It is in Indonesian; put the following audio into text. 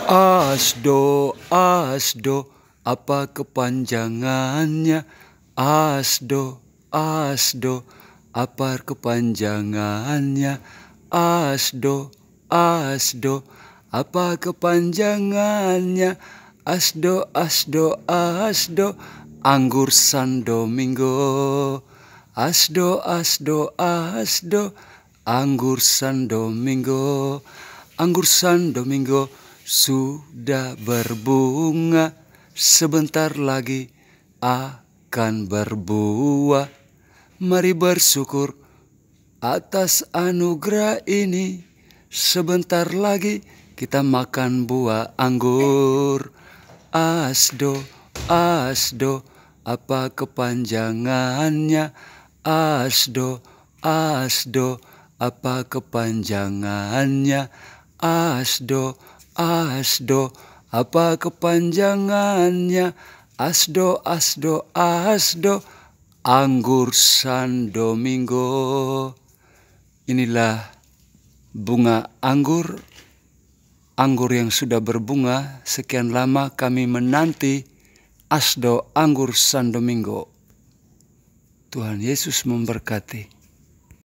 Asdo, asdo, apa kepanjangannya? Asdo, asdo, apa kepanjangannya? Asdo, asdo, apa kepanjangannya? Asdo, asdo, asdo, anggur San Domingo. Asdo, asdo, asdo, anggur San Domingo. Anggur San Domingo sudah berbunga sebentar lagi akan berbuah mari bersyukur atas anugerah ini sebentar lagi kita makan buah anggur asdo asdo apa kepanjangannya asdo asdo apa kepanjangannya asdo asdo apa kepanjangannya asdo asdo asdo anggur San Domingo inilah bunga anggur anggur yang sudah berbunga sekian lama kami menanti asdo anggur San Domingo Tuhan Yesus memberkati